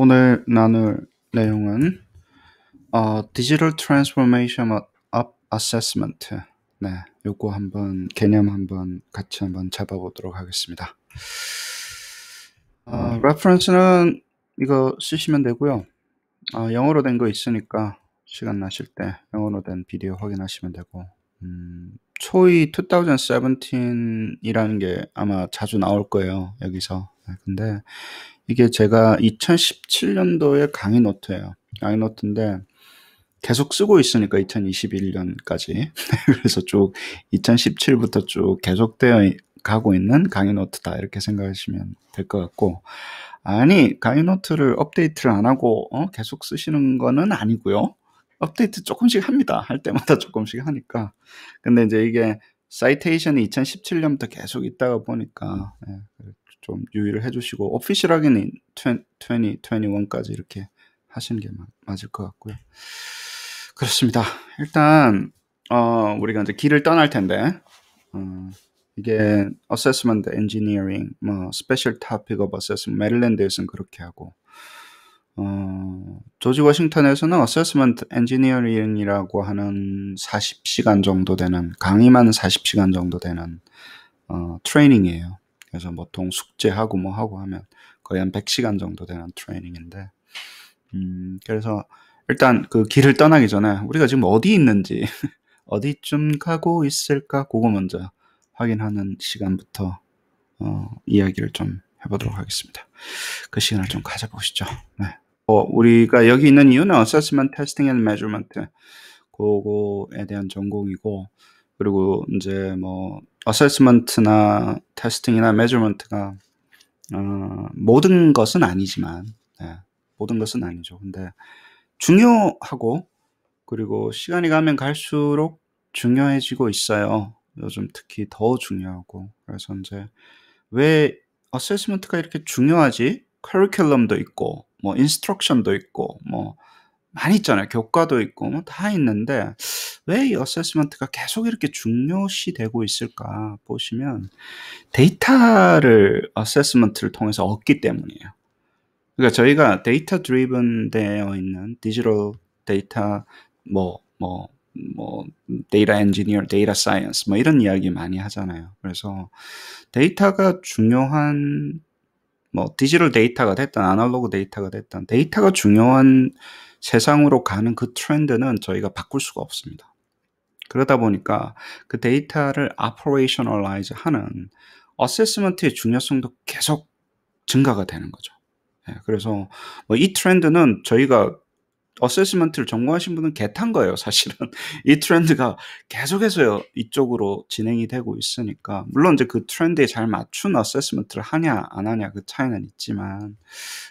오늘 나눌 내용은 어, 디지털 트랜스포메이션 업 어세스먼트 네, 요거 한번 개념 한번 같이 한번 잡아보도록 하겠습니다. 어, 레퍼런스는 이거 쓰시면 되고요. 어, 영어로 된 거 있으니까 시간 나실 때 영어로 된 비디오 확인하시면 되고 음, 초이 2017이라는 게 아마 자주 나올 거예요. 여기서 네, 근데 이게 제가 2017년도에 강의 노트예요. 강의 노트인데 계속 쓰고 있으니까 2021년까지. 그래서 쭉 2017부터 쭉 계속되어 가고 있는 강의 노트다 이렇게 생각하시면 될 것 같고 아니 강의 노트를 업데이트를 안 하고 어? 계속 쓰시는 거는 아니고요. 업데이트 조금씩 합니다. 할 때마다 조금씩 하니까. 근데 이제 이게 사이테이션이 2017년부터 계속 있다가 보니까 네, 좀 유의를 해주시고 오피셜 하인는 20, 21까지 이렇게 하시는 게 맞을 것 같고요. 그렇습니다. 일단 어, 우리가 이제 길을 떠날 텐데 어, 이게 assessment engineering, 뭐 special topic of assessment 메릴랜드에서는 그렇게 하고 어, 조지 워싱턴에서는 assessment engineering이라고 하는 40시간 정도 되는 강의만 40시간 정도 되는 어, 트레이닝이에요. 그래서 보통 숙제하고 뭐 하고 하면 거의 한 100시간 정도 되는 트레이닝인데, 음, 그래서 일단 그 길을 떠나기 전에 우리가 지금 어디 있는지, 어디쯤 가고 있을까, 그거 먼저 확인하는 시간부터, 어, 이야기를 좀 해보도록 하겠습니다. 그 시간을 좀 가져보시죠. 네. 어, 우리가 여기 있는 이유는 어세스먼 테스팅 앤 메저먼트 그거에 대한 전공이고 그리고 이제 뭐 어세스먼트나 테스팅이나 매저먼트가 어, 모든 것은 아니지만 네, 모든 것은 아니죠. 근데 중요하고 그리고 시간이 가면 갈수록 중요해지고 있어요. 요즘 특히 더 중요하고 그래서 이제 왜 어세스먼트가 이렇게 중요하지? 커리큘럼도 있고 뭐 인스트럭션도 있고 뭐 많이 있잖아요. 교과도 있고 뭐 다 있는데 왜 이 어세스먼트가 계속 이렇게 중요시 되고 있을까 보시면 데이터를 어세스먼트를 통해서 얻기 때문이에요. 그러니까 저희가 데이터 드리븐 되어 있는 디지털 데이터 뭐 뭐, 뭐 데이터 엔지니어, 데이터 사이언스 뭐 이런 이야기 많이 하잖아요. 그래서 데이터가 중요한 뭐 디지털 데이터가 됐든 아날로그 데이터가 됐든 데이터가 중요한 세상으로 가는 그 트렌드는 저희가 바꿀 수가 없습니다. 그러다 보니까 그 데이터를 operationalize 하는 어세스먼트의 중요성도 계속 증가가 되는 거죠. 예, 그래서 뭐 이 트렌드는 저희가 어세스먼트를 전공하신 분은 개탄 거예요, 사실은. 이 트렌드가 계속해서 이쪽으로 진행이 되고 있으니까. 물론 이제 그 트렌드에 잘 맞춘 어세스먼트를 하냐, 안 하냐 그 차이는 있지만.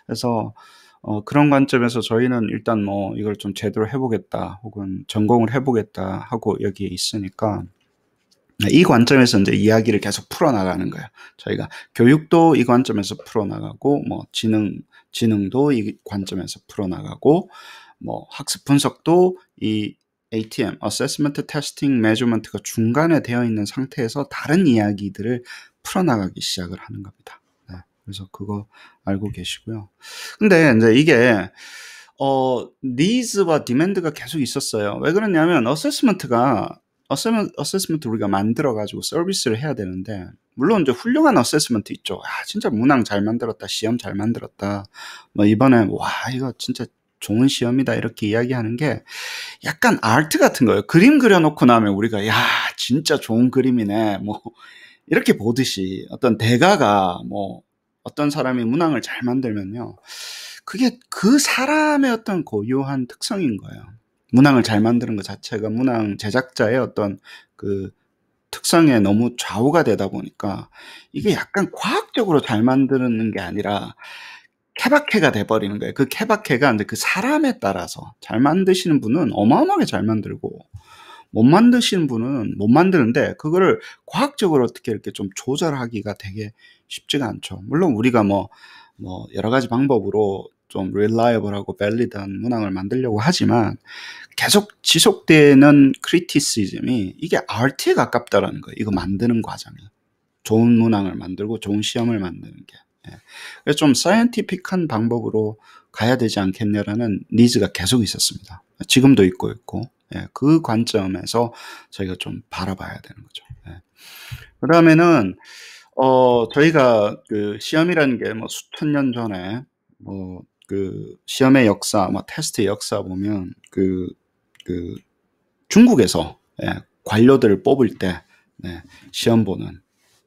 그래서 어, 그런 관점에서 저희는 일단 뭐 이걸 좀 제대로 해보겠다 혹은 전공을 해보겠다 하고 여기에 있으니까 이 관점에서 이제 이야기를 계속 풀어나가는 거예요. 저희가 교육도 이 관점에서 풀어나가고 뭐 지능 지능도 이 관점에서 풀어나가고 뭐 학습 분석도 이 ATM (Assessment Testing Measurement가) 중간에 되어 있는 상태에서 다른 이야기들을 풀어나가기 시작을 하는 겁니다. 그래서 그거 알고 계시고요. 근데 이제 이게 어 니즈와 디맨드가 계속 있었어요. 왜 그러냐면 어세스먼트가 어세스먼트, 우리가 만들어 가지고 서비스를 해야 되는데 물론 이제 훌륭한 어세스먼트 있죠. 아 진짜 문항 잘 만들었다, 시험 잘 만들었다. 뭐 이번에 와 이거 진짜 좋은 시험이다 이렇게 이야기하는 게 약간 아트 같은 거예요. 그림 그려놓고 나면 우리가 야 진짜 좋은 그림이네 뭐 이렇게 보듯이 어떤 대가가 뭐 어떤 사람이 문항을 잘 만들면요. 그게 그 사람의 어떤 고유한 특성인 거예요. 문항을 잘 만드는 것 자체가 문항 제작자의 어떤 그 특성에 너무 좌우가 되다 보니까 이게 약간 과학적으로 잘 만드는 게 아니라 케바케가 돼버리는 거예요. 그 케바케가 근데 그 사람에 따라서 잘 만드시는 분은 어마어마하게 잘 만들고 못 만드시는 분은 못 만드는데 그거를 과학적으로 어떻게 이렇게 좀 조절하기가 되게 쉽지가 않죠. 물론 우리가 뭐, 뭐, 여러 가지 방법으로 좀 reliable하고 valid한 문항을 만들려고 하지만 계속 지속되는 크리티시즘이 이게 RT에 가깝다라는 거예요. 이거 만드는 과정이. 좋은 문항을 만들고 좋은 시험을 만드는 게. 예. 그래서 좀 사이언티픽한 방법으로 가야 되지 않겠냐라는 니즈가 계속 있었습니다. 지금도 있고 있고. 예, 그 관점에서 저희가 좀 바라봐야 되는 거죠. 예. 그 다음에는 어, 저희가 그 시험이라는 게 뭐 수천 년 전에 뭐 그 시험의 역사, 뭐 테스트의 역사 보면 그, 그 중국에서 예, 관료들을 뽑을 때 네, 시험 보는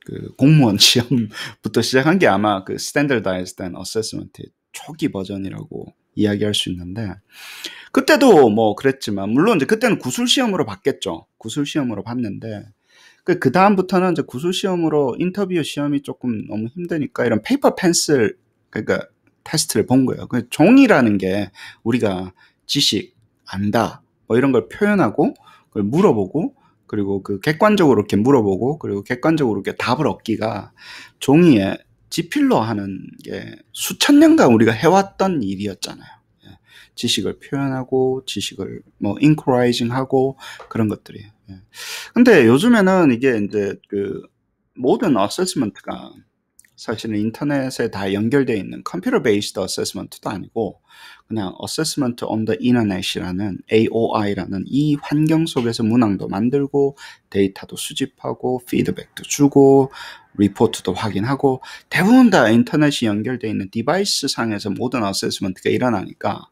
그 공무원 시험부터 시작한 게 아마 그 s t a n d a r d i z e 초기 버전이라고 이야기할 수 있는데 그때도 뭐 그랬지만 물론 이제 그때는 구술 시험으로 봤겠죠. 구술 시험으로 봤는데 그, 그 다음부터는 이제 구술 시험으로 인터뷰 시험이 조금 너무 힘드니까 이런 페이퍼 펜슬 그러니까 테스트를 본 거예요. 그 종이라는 게 우리가 지식, 안다 뭐 이런 걸 표현하고 그걸 물어보고 그리고 그 객관적으로 이렇게 물어보고 그리고 객관적으로 이렇게 답을 얻기가 종이에 지필로 하는 게 수천 년간 우리가 해왔던 일이었잖아요. 지식을 표현하고 지식을 뭐 인코라이징하고 그런 것들이. 예. 근데 요즘에는 이게 이제 그 모든 어세스먼트가 사실은 인터넷에 다 연결되어 있는 컴퓨터 베이스드 어세스먼트도 아니고 그냥 어세스먼트 온더 인터넷이라는 AOI라는 이 환경 속에서 문항도 만들고 데이터도 수집하고 피드백도 주고 리포트도 확인하고 대부분 다 인터넷이 연결되어 있는 디바이스 상에서 모든 어세스먼트가 일어나니까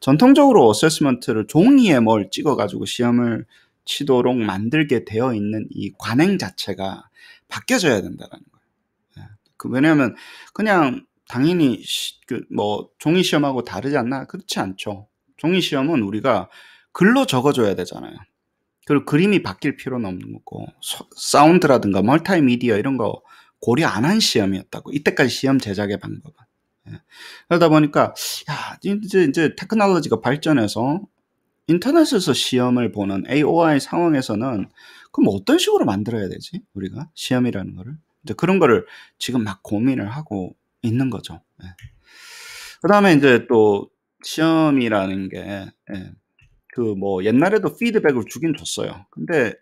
전통적으로 어세스먼트를 종이에 뭘 찍어가지고 시험을 치도록 만들게 되어 있는 이 관행 자체가 바뀌어져야 된다라는 거예요. 예. 그 왜냐하면 그냥 당연히 그 뭐 종이 시험하고 다르지 않나 그렇지 않죠. 종이 시험은 우리가 글로 적어줘야 되잖아요. 그리고 그림이 바뀔 필요는 없는 거고 사운드라든가 멀티미디어 이런 거 고려 안 한 시험이었다고 이때까지 시험 제작의 방법은 예. 그러다 보니까 야 이제 이제 테크놀로지가 발전해서 인터넷에서 시험을 보는 AOI 상황에서는 그럼 어떤 식으로 만들어야 되지 우리가 시험이라는 거를 이제 그런 거를 지금 막 고민을 하고 있는 거죠. 예. 그 다음에 이제 또 시험이라는 게 예. 그뭐 옛날에도 피드백을 주긴 줬어요. 근데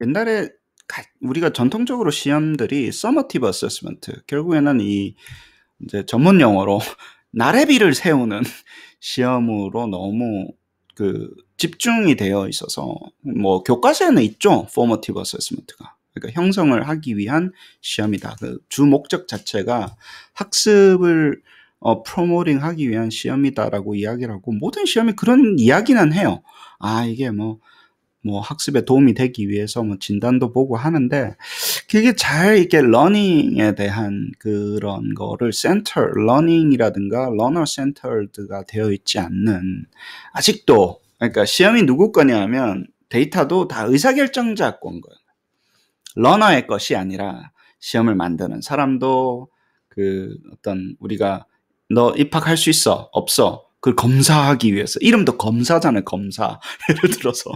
옛날에 우리가 전통적으로 시험들이 서머티브 어세스먼트 결국에는 이 이제 전문 용어로 나래비를 세우는 시험으로 너무 그 집중이 되어 있어서 뭐 교과서에는 있죠 포머티브 어세스먼트가 그러니까 형성을 하기 위한 시험이다 그 주 목적 자체가 학습을 어, 프로모팅 하기 위한 시험이다라고 이야기를 하고 모든 시험이 그런 이야기는 해요. 아, 이게 뭐, 뭐 학습에 도움이 되기 위해서 뭐 진단도 보고 하는데 그게 잘 이렇게 러닝에 대한 그런 거를 센터 러닝이라든가 러너 센터가 되어 있지 않는 아직도 그러니까 시험이 누구 거냐면 데이터도 다 의사결정자 건 거예요. 러너의 것이 아니라 시험을 만드는 사람도 그 어떤 우리가 너 입학할 수 있어? 없어? 그걸 검사하기 위해서 이름도 검사잖아요 검사 예를 들어서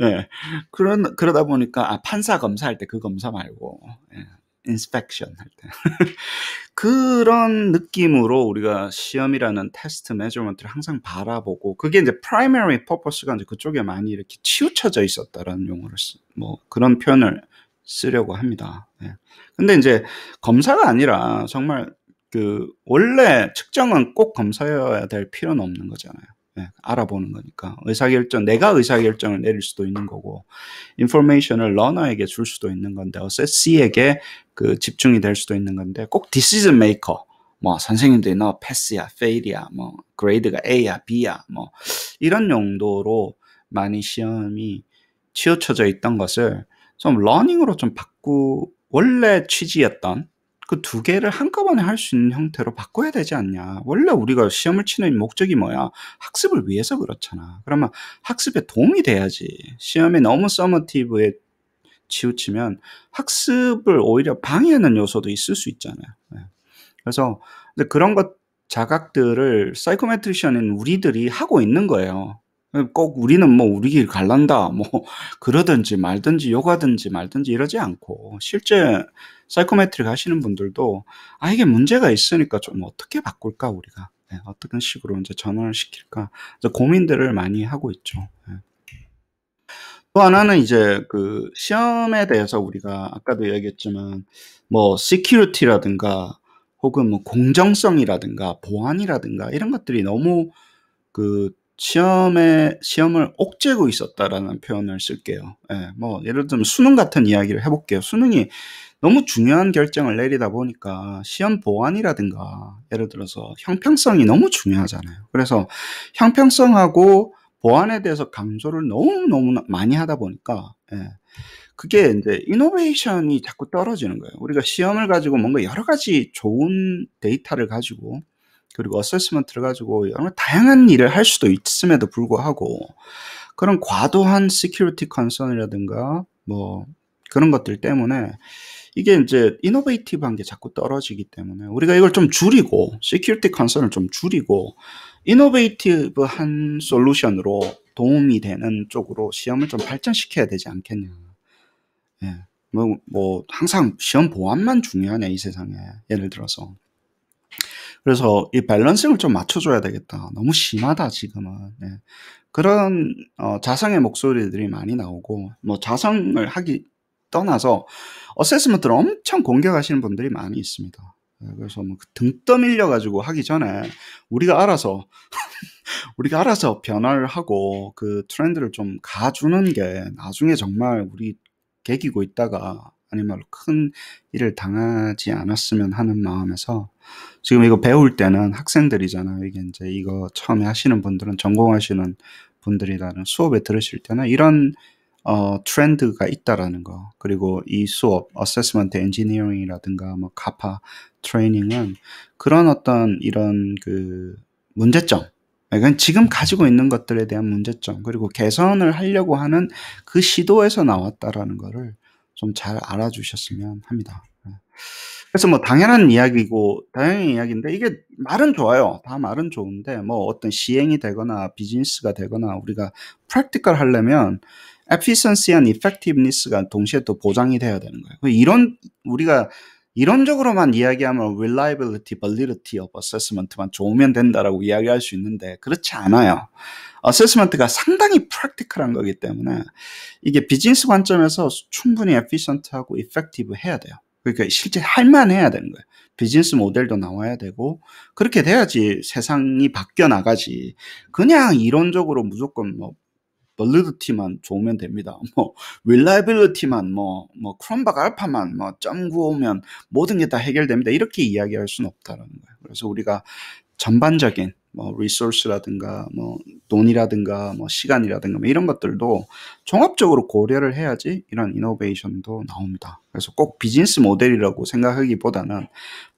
예. 그런 그러다 보니까 아 판사 검사할 때 그 검사 말고 예. 인스펙션 할 때 그런 느낌으로 우리가 시험이라는 테스트 매저먼트를 항상 바라보고 그게 이제 프 r i m a 퍼 y p 가 이제 그쪽에 많이 이렇게 치우쳐져 있었다라는 용어를 쓰, 뭐 그런 표현을 쓰려고 합니다. 예. 근데 이제 검사가 아니라 정말 그 원래 측정은 꼭 검사여야 될 필요는 없는 거잖아요. 네, 알아보는 거니까 의사결정 내가 의사결정을 내릴 수도 있는 거고 인포메이션을 러너에게 줄 수도 있는 건데 어세시에게 그 집중이 될 수도 있는 건데 꼭 디시즌 메이커 뭐 선생님들이 너 패스야 페일이야 뭐 그레이드가 A야 B야 뭐 이런 용도로 많이 시험이 치우쳐져 있던 것을 좀 러닝으로 좀 바꾸 원래 취지였던 그두 개를 한꺼번에 할 수 있는 형태로 바꿔야 되지 않냐. 원래 우리가 시험을 치는 목적이 뭐야? 학습을 위해서 그렇잖아. 그러면 학습에 도움이 돼야지. 시험에 너무 서머티브에 치우치면 학습을 오히려 방해하는 요소도 있을 수 있잖아요. 네. 그래서 그런 것 자각들을 사이코메트리션인 우리들이 하고 있는 거예요. 꼭 우리는 뭐 우리 길 갈란다 뭐 그러든지 말든지 요가든지 말든지 이러지 않고 실제 사이코메트릭 하시는 분들도 아 이게 문제가 있으니까 좀 어떻게 바꿀까 우리가 네, 어떤 식으로 이제 전환을 시킬까 고민들을 많이 하고 있죠. 네. 또 하나는 이제 그 시험에 대해서 우리가 아까도 얘기했지만뭐 시큐리티라든가 혹은 뭐 공정성이라든가 보안이라든가 이런 것들이 너무 그 시험에 시험을 옥죄고 있었다라는 표현을 쓸게요. 예, 뭐 예를 들면 수능 같은 이야기를 해볼게요. 수능이 너무 중요한 결정을 내리다 보니까 시험 보완이라든가 예를 들어서 형평성이 너무 중요하잖아요. 그래서 형평성하고 보완에 대해서 강조를 너무 너무 많이 하다 보니까 예, 그게 이제 이노베이션이 자꾸 떨어지는 거예요. 우리가 시험을 가지고 뭔가 여러 가지 좋은 데이터를 가지고 그리고 어세스먼트를 가지고 여러 다양한 일을 할 수도 있음에도 불구하고 그런 과도한 시큐리티 컨선이라든가 뭐 그런 것들 때문에 이게 이제 이노베이티브한 게 자꾸 떨어지기 때문에 우리가 이걸 좀 줄이고 시큐리티 컨선을 좀 줄이고 이노베이티브한 솔루션으로 도움이 되는 쪽으로 시험을 좀 발전시켜야 되지 않겠냐. 예. 뭐, 뭐, 항상 시험 보완만 중요하냐, 이 세상에. 예를 들어서. 그래서 이 밸런싱을 좀 맞춰줘야 되겠다. 너무 심하다 지금은. 네. 그런 어, 자성의 목소리들이 많이 나오고 뭐 자성을 하기 떠나서 어세스먼트를 엄청 공격하시는 분들이 많이 있습니다. 네, 그래서 뭐등 그 떠밀려 가지고 하기 전에 우리가 알아서 우리가 알아서 변화를 하고 그 트렌드를 좀 가주는 게 나중에 정말 우리 개기고 있다가 아니면 큰 일을 당하지 않았으면 하는 마음에서 지금 이거 배울 때는 학생들이잖아요. 이게 이제 이거 처음에 하시는 분들은 전공하시는 분들이라는 수업에 들으실 때는 이런 어, 트렌드가 있다라는 거. 그리고 이 수업, 어세스먼트 엔지니어링이라든가 뭐 가파 트레이닝은 그런 어떤 이런 그 문제점 그러니까 지금 가지고 있는 것들에 대한 문제점 그리고 개선을 하려고 하는 그 시도에서 나왔다라는 거를 좀잘 알아주셨으면 합니다. 네. 그래서 뭐 당연한 이야기고 당연한 이야기인데 이게 말은 좋아요. 다 말은 좋은데 뭐 어떤 시행이 되거나 비즈니스가 되거나 우리가 프랙티컬 하려면 에피션시한 이펙티브니스가 동시에 또 보장이 돼야 되는 거예요. 그 이런 우리가 이론적으로만 이야기하면 reliability, validity of assessment만 좋으면 된다라고 이야기할 수 있는데 그렇지 않아요. 어세스먼트가 상당히 프랙티컬한 거기 때문에 이게 비즈니스 관점에서 충분히 에피션트하고 이펙티브 해야 돼요. 그러니까 실제 할만해야 되는 거예요. 비즈니스 모델도 나와야 되고 그렇게 돼야지 세상이 바뀌어 나가지. 그냥 이론적으로 무조건 뭐 벌리드티만 좋으면 됩니다. 뭐 윌라이빌리티만 뭐뭐 크롬박 알파만 뭐점구 오면 모든 게 다 해결됩니다. 이렇게 이야기할 수는 없다라는 거예요. 그래서 우리가 전반적인 뭐 리소스라든가 뭐 돈이라든가 뭐 시간이라든가 뭐 이런 것들도 종합적으로 고려를 해야지 이런 이노베이션도 나옵니다. 그래서 꼭 비즈니스 모델이라고 생각하기보다는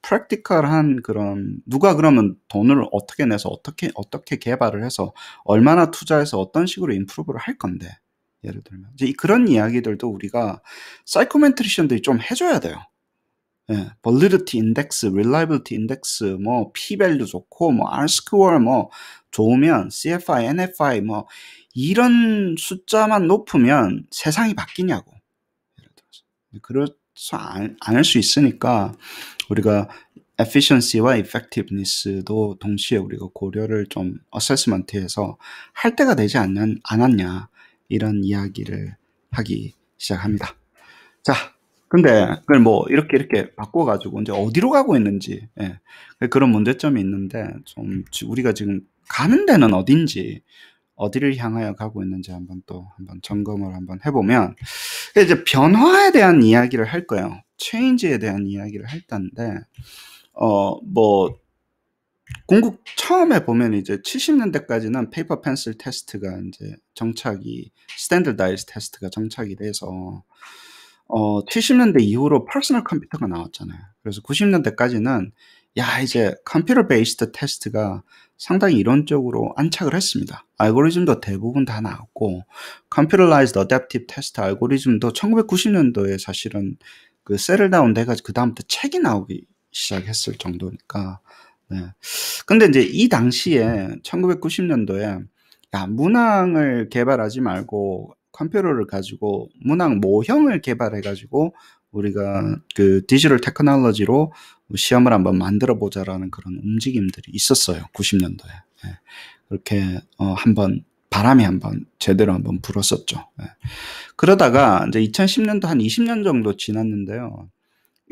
프랙티컬한 그런 누가 그러면 돈을 어떻게 내서 어떻게 어떻게 개발을 해서 얼마나 투자해서 어떤 식으로 인프루브를 할 건데 예를 들면 이제 그런 이야기들도 우리가 사이코멘트리션들이 좀 해줘야 돼요. 예, validity index, reliability index, 뭐 p-value 좋고, 뭐 r-square 뭐 좋으면 CFI, NFI 뭐 이런 숫자만 높으면 세상이 바뀌냐고. 예를 들어서 그렇지 않, 을수 있으니까 우리가 efficiency와 effectiveness도 동시에 우리가 고려를 좀 assessment에서 할 때가 되지 않냐, 않았냐 이런 이야기를 하기 시작합니다. 자, 근데 그걸 뭐 이렇게 이렇게 바꿔가지고 이제 어디로 가고 있는지 예. 그런 문제점이 있는데 좀 우리가 지금 가는 데는 어딘지 어디를 향하여 가고 있는지 한번 또 한번 점검을 한번 해보면 이제 변화에 대한 이야기를 할 거예요. 체인지에 대한 이야기를 할 텐데 어뭐 공국 처음에 보면 이제 70년대까지는 페이퍼 펜슬 테스트가 이제 정착이 스탠드다이즈 테스트가 정착이 돼서 어, 70년대 이후로 퍼스널 컴퓨터가 나왔잖아요. 그래서 90년대까지는 야, 이제 컴퓨터 베이스드 테스트가 상당히 이론적으로 안착을 했습니다. 알고리즘도 대부분 다 나왔고 컴퓨터라이즈드 어댑티브 테스트 알고리즘도 1990년도에 사실은 그 셀을 다운 돼가지고 그 다음부터 책이 나오기 시작했을 정도니까 네. 근데 이제 이 당시에 1990년도에 야, 문항을 개발하지 말고 컴퓨터를 가지고 문항 모형을 개발해 가지고 우리가 그 디지털 테크놀로지로 시험을 한번 만들어 보자라는 그런 움직임들이 있었어요. 90년도에. 예. 그렇게 어 한번 바람이 한번 제대로 한번 불었었죠. 예. 그러다가 이제 2010년도 한 20년 정도 지났는데요.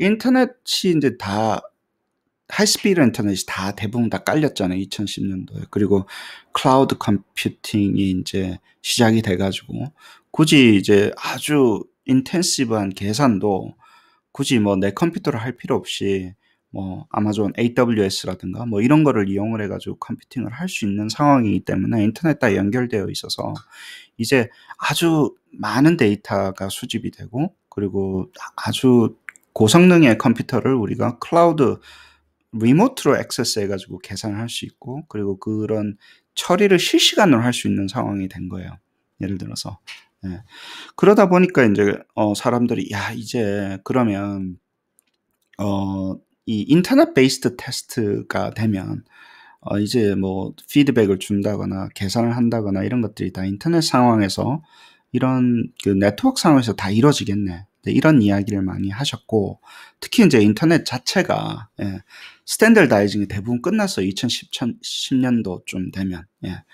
인터넷이 이제 다 하이스피드 인터넷이 다 대부분 다 깔렸잖아요. 2010년도에. 그리고 클라우드 컴퓨팅이 이제 시작이 돼가지고 굳이 이제 아주 인텐시브한 계산도 굳이 뭐 내 컴퓨터를 할 필요 없이 뭐 아마존 AWS라든가 뭐 이런 거를 이용을 해가지고 컴퓨팅을 할 수 있는 상황이기 때문에 인터넷과 연결되어 있어서 이제 아주 많은 데이터가 수집이 되고 그리고 아주 고성능의 컴퓨터를 우리가 클라우드 리모트로 액세스해가지고 계산을 할 수 있고 그리고 그런 처리를 실시간으로 할 수 있는 상황이 된 거예요. 예를 들어서 예. 그러다 보니까 이제 어, 사람들이 야 이제 그러면 어, 이 인터넷 베이스드 테스트가 되면 어, 이제 뭐 피드백을 준다거나 계산을 한다거나 이런 것들이 다 인터넷 상황에서 이런 그 네트워크 상황에서 다 이루어지겠네. 네, 이런 이야기를 많이 하셨고 특히 이제 인터넷 자체가 예, 스탠들다이징이 대부분 끝났어 2010년도쯤 되면 예.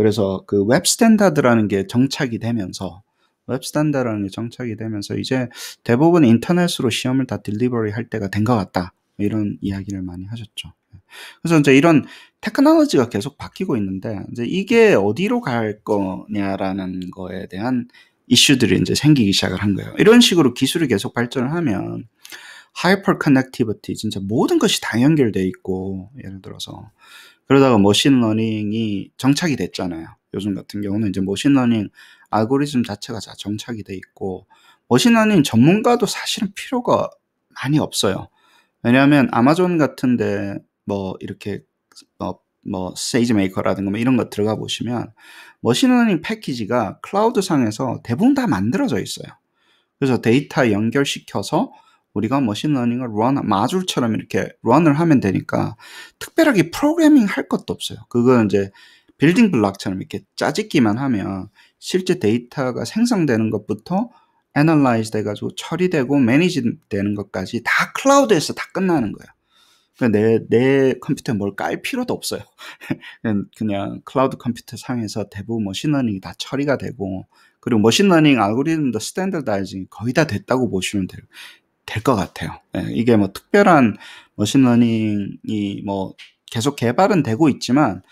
그래서 그 웹 스탠다드라는 게 정착이 되면서 웹 스탠다드라는 게 정착이 되면서 이제 대부분 인터넷으로 시험을 다 딜리버리 할 때가 된 것 같다. 이런 이야기를 많이 하셨죠. 그래서 이제 이런 테크놀로지가 계속 바뀌고 있는데 이제 이게 어디로 갈 거냐라는 거에 대한 이슈들이 이제 생기기 시작을 한 거예요. 이런 식으로 기술이 계속 발전을 하면 하이퍼 커넥티비티 진짜 모든 것이 다 연결돼 있고 예를 들어서 그러다가 머신러닝이 정착이 됐잖아요. 요즘 같은 경우는 이제 머신러닝 알고리즘 자체가 다 정착이 돼 있고 머신러닝 전문가도 사실은 필요가 많이 없어요. 왜냐하면 아마존 같은데 뭐 이렇게 뭐, 뭐 세이지 메이커라든가 뭐 이런 거 들어가 보시면 머신러닝 패키지가 클라우드 상에서 대부분 다 만들어져 있어요. 그래서 데이터 연결시켜서 우리가 머신러닝을 run, 마줄처럼 이렇게 run을 하면 되니까 특별하게 프로그래밍 할 것도 없어요. 그건 이제 빌딩 블록처럼 이렇게 짜짓기만 하면 실제 데이터가 생성되는 것부터 analyze 돼가지고 처리되고 매니지 되는 것까지 다 클라우드에서 다 끝나는 거예요. 그러니까 내, 내 컴퓨터에 뭘 깔 필요도 없어요. 그냥, 그냥 클라우드 컴퓨터 상에서 대부분 머신러닝이 다 처리가 되고, 그리고 머신러닝 알고리즘도 스탠더다이징이 거의 다 됐다고 보시면 돼요. 될것 같아요. 네, 이게 뭐 특별한 머신러닝이 뭐 계속 개발은 되고 있지만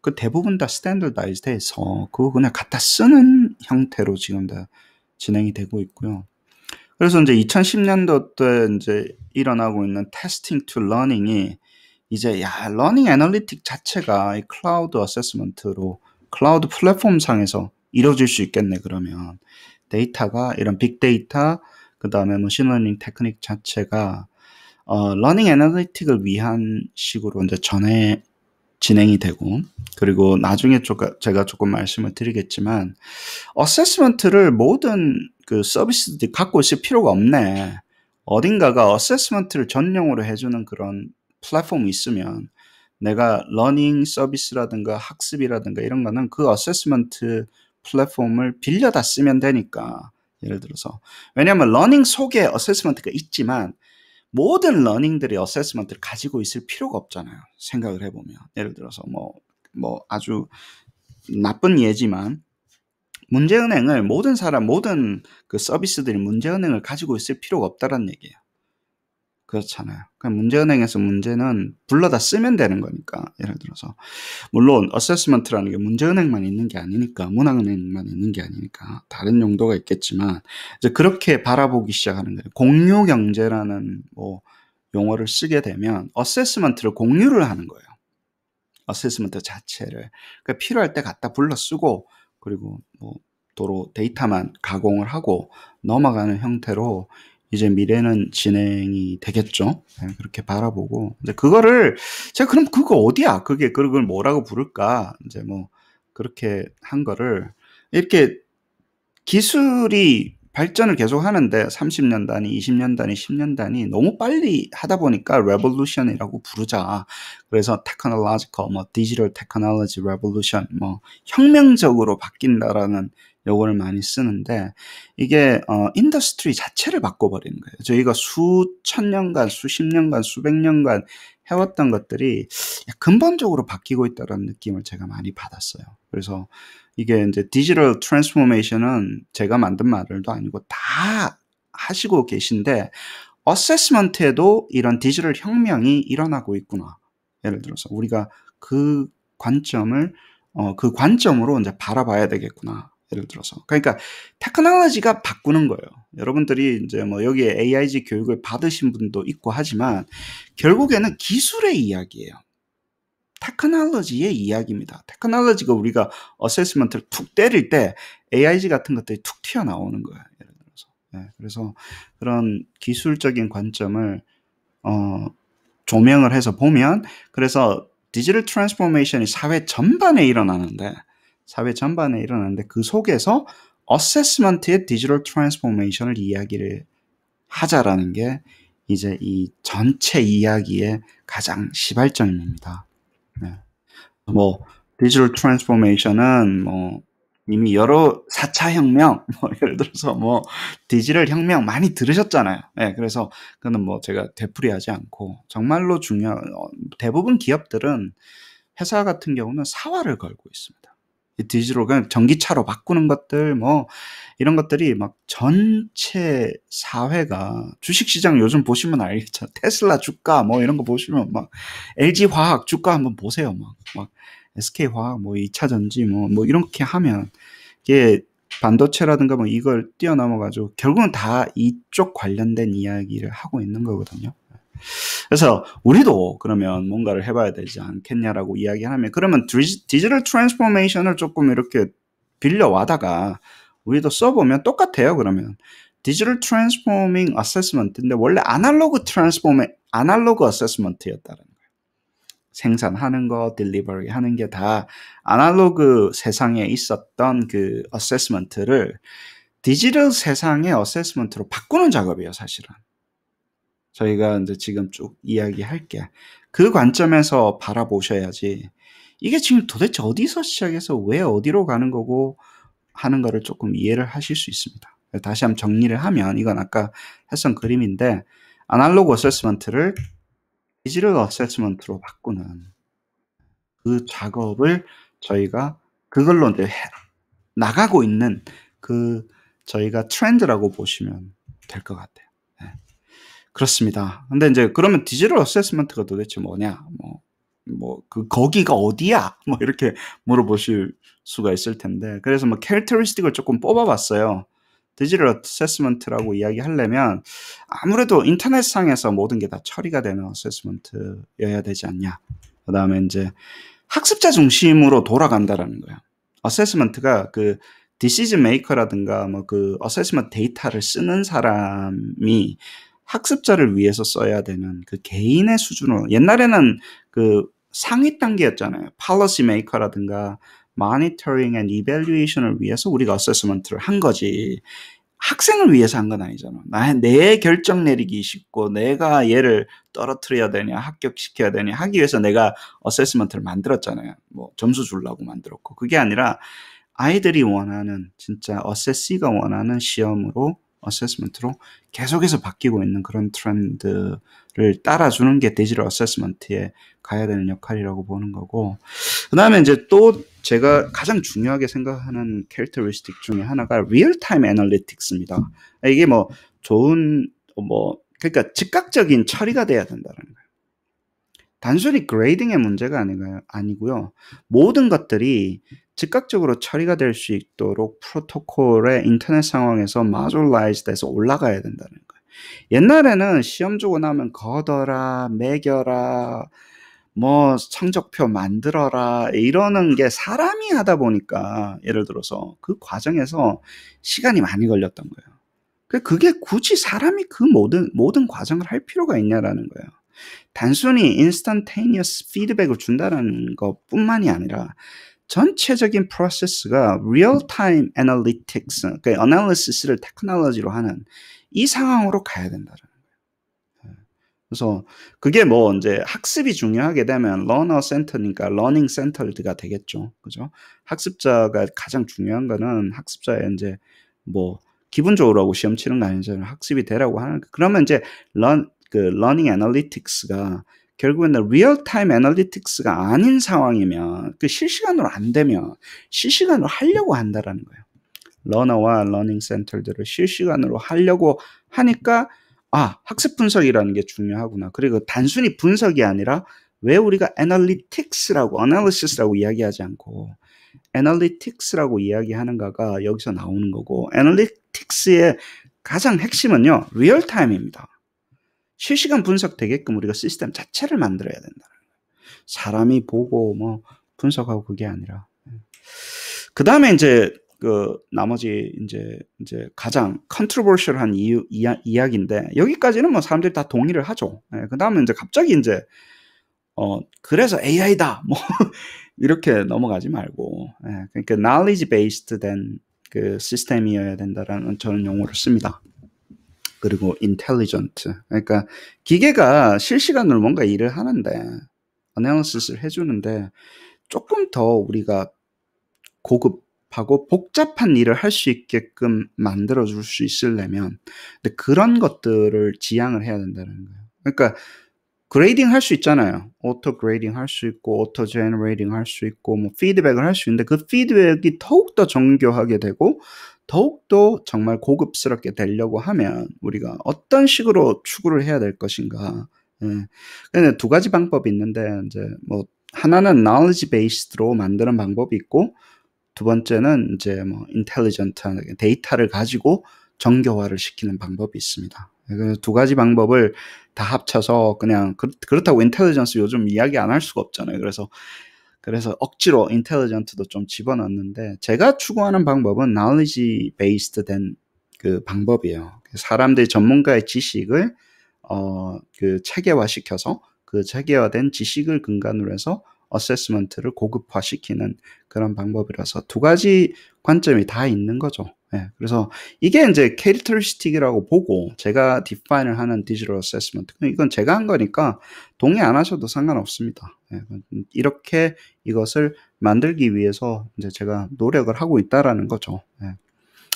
그 대부분 다 스탠더다이즈 돼서 그거 그냥 갖다 쓰는 형태로 지금 다 진행이 되고 있고요. 그래서 이제 2010년도 때 이제 일어나고 있는 테스팅 투 러닝이 이제 야 러닝 애널리틱 자체가 이 클라우드 어세스먼트로 클라우드 플랫폼 상에서 이루어질 수 있겠네 그러면 데이터가 이런 빅데이터 그 다음에 머신러닝 뭐 테크닉 자체가 어, 러닝 애널리틱을 위한 식으로 이제 전에 진행이 되고 그리고 나중에 제가 조금 말씀을 드리겠지만 어세스먼트를 모든 그 서비스들이 갖고 있을 필요가 없네. 어딘가가 어세스먼트를 전용으로 해주는 그런 플랫폼이 있으면 내가 러닝 서비스라든가 학습이라든가 이런 거는 그 어세스먼트 플랫폼을 빌려다 쓰면 되니까 예를 들어서. 왜냐하면 러닝 속에 어세스먼트가 있지만 모든 러닝들이 어세스먼트를 가지고 있을 필요가 없잖아요. 생각을 해보면. 예를 들어서 뭐, 뭐 아주 나쁜 예지만 문제은행을 모든 사람, 모든 그 서비스들이 문제은행을 가지고 있을 필요가 없다라는 얘기예요. 그렇잖아요. 그러 그러니까 문제은행에서 문제는 불러다 쓰면 되는 거니까 예를 들어서 물론 어세스먼트라는 게 문제은행만 있는 게 아니니까 문학은행만 있는 게 아니니까 다른 용도가 있겠지만 이제 그렇게 바라보기 시작하는 거예요. 공유 경제라는 뭐 용어를 쓰게 되면 어세스먼트를 공유를 하는 거예요. 어세스먼트 자체를 그러니까 필요할 때 갖다 불러 쓰고 그리고 뭐 도로 데이터만 가공을 하고 넘어가는 형태로 이제 미래는 진행이 되겠죠. 네, 그렇게 바라보고 이제 그거를 제가 그럼 그거 어디야? 그게 그걸 뭐라고 부를까? 이제 뭐 그렇게 한 거를 이렇게 기술이 발전을 계속 하는데 30년 단위, 20년 단위, 10년 단위 너무 빨리 하다 보니까 레볼루션이라고 부르자. 그래서 테크놀 h 지 o 뭐 디지털 테크놀 l 지 레볼루션 뭐 혁명적으로 바뀐다라는 요거를 많이 쓰는데 이게 어 인더스트리 자체를 바꿔버리는 거예요. 저희가 수천 년간, 수십 년간, 수백 년간 해왔던 것들이 근본적으로 바뀌고 있다는 느낌을 제가 많이 받았어요. 그래서 이게 이제 디지털 트랜스포메이션은 제가 만든 말도 아니고 다 하시고 계신데 어세스먼트에도 이런 디지털 혁명이 일어나고 있구나. 예를 들어서 우리가 그 관점을 어, 그 관점으로 이제 바라봐야 되겠구나. 예를 들어서. 그러니까 테크놀로지가 바꾸는 거예요. 여러분들이 이제 뭐 여기에 AIG 교육을 받으신 분도 있고 하지만 결국에는 기술의 이야기예요. 테크놀로지의 이야기입니다. 테크놀로지가 우리가 어세스먼트를 툭 때릴 때 AIG 같은 것들이 툭 튀어나오는 거예요. 예를 들어서. 예, 그래서 그런 기술적인 관점을 어, 조명을 해서 보면 그래서 디지털 트랜스포메이션이 사회 전반에 일어나는데 사회 전반에 일어나는데 그 속에서 어세스먼트의 디지털 트랜스포메이션을 이야기를 하자라는 게 이제 이 전체 이야기의 가장 시발점입니다. 네. 뭐 디지털 트랜스포메이션은 뭐 이미 여러 4차 혁명, 뭐 예를 들어서 뭐 디지털 혁명 많이 들으셨잖아요. 네, 그래서 그는 거뭐 제가 되풀이하지 않고 정말로 중요한 어, 대부분 기업들은 회사 같은 경우는 사활을 걸고 있습니다. 디지로가 전기차로 바꾸는 것들 뭐 이런 것들이 막 전체 사회가 주식시장 요즘 보시면 알겠죠 테슬라 주가 뭐 이런 거 보시면 막 LG 화학 주가 한번 보세요 막막 막 SK 화학 뭐이차 전지 뭐뭐 뭐 이렇게 하면 이게 반도체라든가 뭐 이걸 뛰어넘어 가지고 결국은 다 이쪽 관련된 이야기를 하고 있는 거거든요. 그래서 우리도 그러면 뭔가를 해봐야 되지 않겠냐라고 이야기하면 그러면 디지털 트랜스포메이션을 조금 이렇게 빌려와다가 우리도 써보면 똑같아요 그러면 디지털 트랜스포밍 어세스먼트인데 원래 아날로그 트랜스포메 아날로그 어세스먼트였다는 거예요 생산하는 거 딜리버리 하는 게 다 아날로그 세상에 있었던 그 어세스먼트를 디지털 세상의 어세스먼트로 바꾸는 작업이에요 사실은 저희가 이제 지금 쭉 이야기할게. 그 관점에서 바라보셔야지 이게 지금 도대체 어디서 시작해서 왜 어디로 가는 거고 하는 거를 조금 이해를 하실 수 있습니다. 다시 한번 정리를 하면 이건 아까 했던 그림인데 아날로그 어세스먼트를 디지털 어세스먼트로 바꾸는 그 작업을 저희가 그걸로 이제 나가고 있는 그 저희가 트렌드라고 보시면 될 것 같아요. 그렇습니다. 근데 이제 그러면 디지털 어세스먼트가 도대체 뭐냐? 뭐, 뭐, 그, 거기가 어디야? 뭐, 이렇게 물어보실 수가 있을 텐데. 그래서 뭐, 캐릭터리스틱을 조금 뽑아봤어요. 디지털 어세스먼트라고 이야기하려면 아무래도 인터넷상에서 모든 게 다 처리가 되는 어세스먼트여야 되지 않냐. 그 다음에 이제 학습자 중심으로 돌아간다라는 거예요. 어세스먼트가 그 디시즌 메이커라든가 뭐 그 어세스먼트 데이터를 쓰는 사람이 학습자를 위해서 써야 되는 그 개인의 수준으로 옛날에는 그 상위 단계였잖아요. 팔러시 메이커라든가 마니터링 앤 이벨리에이션을 위해서 우리가 어세스먼트를 한 거지. 학생을 위해서 한 건 아니잖아. 나, 내 결정 내리기 쉽고 내가 얘를 떨어뜨려야 되냐, 합격시켜야 되냐 하기 위해서 내가 어세스먼트를 만들었잖아요. 뭐 점수 주려고 만들었고. 그게 아니라 아이들이 원하는 진짜 어세시가 원하는 시험으로 어세스먼트로 계속해서 바뀌고 있는 그런 트렌드를 따라주는 게 디지털 어세스먼트에 가야 되는 역할이라고 보는 거고 그 다음에 이제 또 제가 가장 중요하게 생각하는 캐릭터리스틱 중에 하나가 리얼타임 애널리틱스입니다. 이게 뭐 좋은 뭐 그러니까 즉각적인 처리가 돼야 된다는 거예요. 단순히 그레이딩의 문제가 아니가, 아니고요. 모든 것들이 즉각적으로 처리가 될 수 있도록 프로토콜의 인터넷 상황에서 마졸라이즈 돼서 올라가야 된다는 거예요. 옛날에는 시험 주고 나면 거더라, 매겨라, 뭐 성적표 만들어라 이러는 게 사람이 하다 보니까 예를 들어서 그 과정에서 시간이 많이 걸렸던 거예요. 그게 굳이 사람이 그 모든 모든 과정을 할 필요가 있냐라는 거예요. 단순히 인스턴테이니어스 피드백을 준다는 것뿐만이 아니라 전체적인 프로세스가 리얼타임 애널리틱스, 그러니까 어널리시스를 테크놀로지로 하는 이 상황으로 가야 된다는 거예요. 네. 그래서 그게 뭐 이제 학습이 중요하게 되면 러너 센터니까 러닝 센터가 되겠죠. 그죠? 학습자가 가장 중요한 거는 학습자의 이제 뭐기본적으로하고 시험 치는 거 아니잖아요. 학습이 되라고 하는 거. 그러면 이제 런그 러닝 애널리틱스가 결국에는 리얼타임 애널리틱스가 아닌 상황이면 그 실시간으로 안 되면 실시간으로 하려고 한다라는 거예요. 러너와 러닝 센터들을 실시간으로 하려고 하니까 아 학습 분석이라는 게 중요하구나. 그리고 단순히 분석이 아니라 왜 우리가 애널리틱스라고 어널리시스라고 이야기하지 않고 애널리틱스라고 이야기하는가가 여기서 나오는 거고 애널리틱스의 가장 핵심은요 리얼타임입니다. 실시간 분석되게끔 우리가 시스템 자체를 만들어야 된다는 거예요. 사람이 보고 뭐 분석하고 그게 아니라. 그 다음에 이제 그 나머지 이제 이제 가장 컨트롤버셜한 이유 이야, 이야기인데 여기까지는 뭐 사람들이 다 동의를 하죠. 예, 그 다음에 이제 갑자기 이제 어 그래서 AI다 뭐 이렇게 넘어가지 말고 예, 그러니까 knowledge based 된 그 시스템이어야 된다라는 저는 용어를 씁니다. 그리고 intelligent. 그러니까 기계가 실시간으로 뭔가 일을 하는데 analysis를 해주는데 조금 더 우리가 고급하고 복잡한 일을 할 수 있게끔 만들어줄 수 있으려면 근데 그런 것들을 지향을 해야 된다는 거예요. 그러니까 그레이딩 할 수 있잖아요. 오토 그레이딩 할 수 있고, 오토 제너레이딩 할 수 있고, 뭐 피드백을 할 수 있는데 그 피드백이 더욱더 정교하게 되고 더욱더 정말 고급스럽게 되려고 하면 우리가 어떤 식으로 추구를 해야 될 것인가. 예. 두 가지 방법이 있는데 이제 뭐 하나는 knowledge based로 만드는 방법이 있고 두 번째는 이제 뭐 i n t e l l i g e n t 데이터를 가지고 정교화를 시키는 방법이 있습니다. 예, 두 가지 방법을 다 합쳐서 그냥 그렇, 다고 인텔리전스 요즘 이야기 안 할 수가 없잖아요. 그래서 그래서 억지로 인텔리전트도 좀 집어넣는데 제가 추구하는 방법은 knowledge based 된 그 방법이에요. 그 사람들이 전문가의 지식을 어 그 체계화시켜서 그 체계화된 지식을 근간으로 해서 어세스먼트를 고급화시키는 그런 방법이라서 두 가지 관점이 다 있는 거죠. 네, 그래서 이게 이제 캐릭터리스틱이라고 보고 제가 디파인을 하는 디지털 어세스먼트 이건 제가 한 거니까 동의 안 하셔도 상관없습니다. 네, 이렇게 이것을 만들기 위해서 이제 제가 노력을 하고 있다라는 거죠. 네.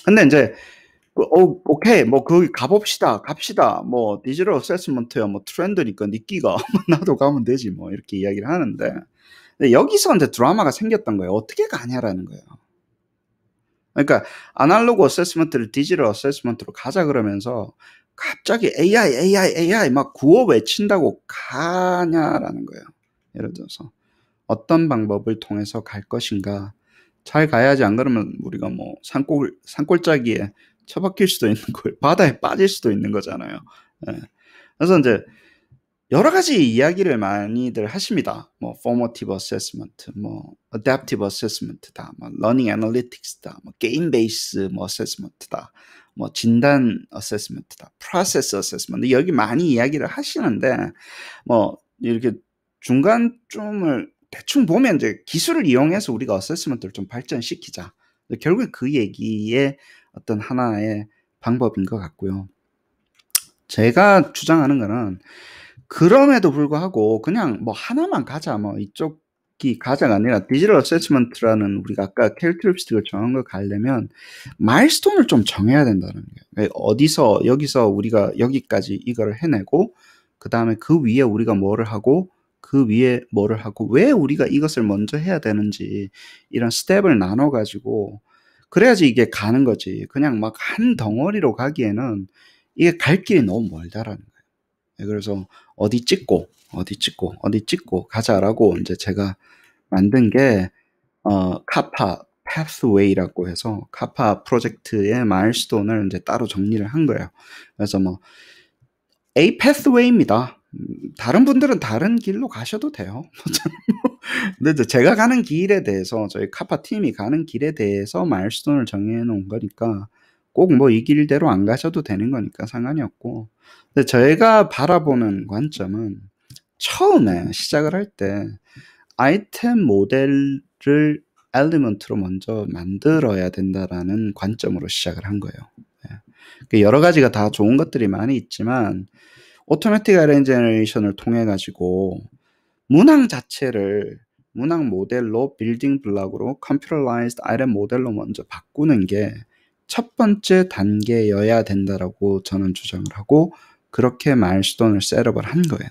근데 이제 그, 어, 오케이 뭐 거기 가봅시다 갑시다 뭐 디지털 어세스먼트야 뭐 트렌드니까 니끼가 뭐 나도 가면 되지 뭐 이렇게 이야기를 하는데 여기서 이제 드라마가 생겼던 거예요. 어떻게 가냐라는 거예요. 그러니까 아날로그 어세스먼트를 디지털 어세스먼트로 가자 그러면서 갑자기 AI, AI, AI 막 구호 외친다고 가냐라는 거예요. 예를 들어서 어떤 방법을 통해서 갈 것인가 잘 가야지 안 그러면 우리가 뭐 산골 산골짜기에 처박힐 수도 있는 거예요 바다에 빠질 수도 있는 거잖아요. 예. 그래서 이제 여러 가지 이야기를 많이들 하십니다. 뭐 formative assessment, 뭐 adaptive assessment다, 뭐 learning analytics다, 뭐 game based 뭐 assessment다, 뭐 진단 assessment다, process assessment. 여기 많이 이야기를 하시는데 뭐 이렇게 중간쯤을 대충 보면 이제 기술을 이용해서 우리가 assessment를 좀 발전시키자. 결국엔 그 얘기의 어떤 하나의 방법인 것 같고요. 제가 주장하는 거는 그럼에도 불구하고 그냥 뭐 하나만 가자 뭐 이쪽이 가자가 아니라 디지털 어세스먼트라는 우리가 아까 캐릭터리스틱을 정한 걸 가려면 마일스톤을 좀 정해야 된다는 게 네, 어디서 여기서 우리가 여기까지 이거를 해내고 그 다음에 그 위에 우리가 뭐를 하고 그 위에 뭐를 하고 왜 우리가 이것을 먼저 해야 되는지 이런 스텝을 나눠 가지고 그래야지 이게 가는 거지 그냥 막 한 덩어리로 가기에는 이게 갈 길이 너무 멀다라는 네, 그래서 어디 찍고 어디 찍고 어디 찍고 가자라고 이제 제가 만든 게 어, 카파 패스웨이라고 해서 카파 프로젝트의 마일스톤을 이제 따로 정리를 한 거예요. 그래서 뭐 A 패스웨이입니다. 음, 다른 분들은 다른 길로 가셔도 돼요. 뭐 뭐, 근데 제가 가는 길에 대해서 저희 카파 팀이 가는 길에 대해서 마일스톤을 정해 놓은 거니까 꼭뭐이 길대로 안 가셔도 되는 거니까 상관이 없고. 근데 저희가 바라보는 관점은 처음에 시작을 할 때 아이템 모델을 엘리먼트로 먼저 만들어야 된다라는 관점으로 시작을 한 거예요. 예. 그 여러 가지가 다 좋은 것들이 많이 있지만 오토매틱 아렌제네이션을 통해 가지고 문항 자체를 문항 모델로 빌딩 블록으로 컴퓨터라이즈드 아이템 모델로 먼저 바꾸는 게첫 번째 단계여야 된다라고 저는 주장을 하고 그렇게 마일스톤을 셋업을 한 거예요.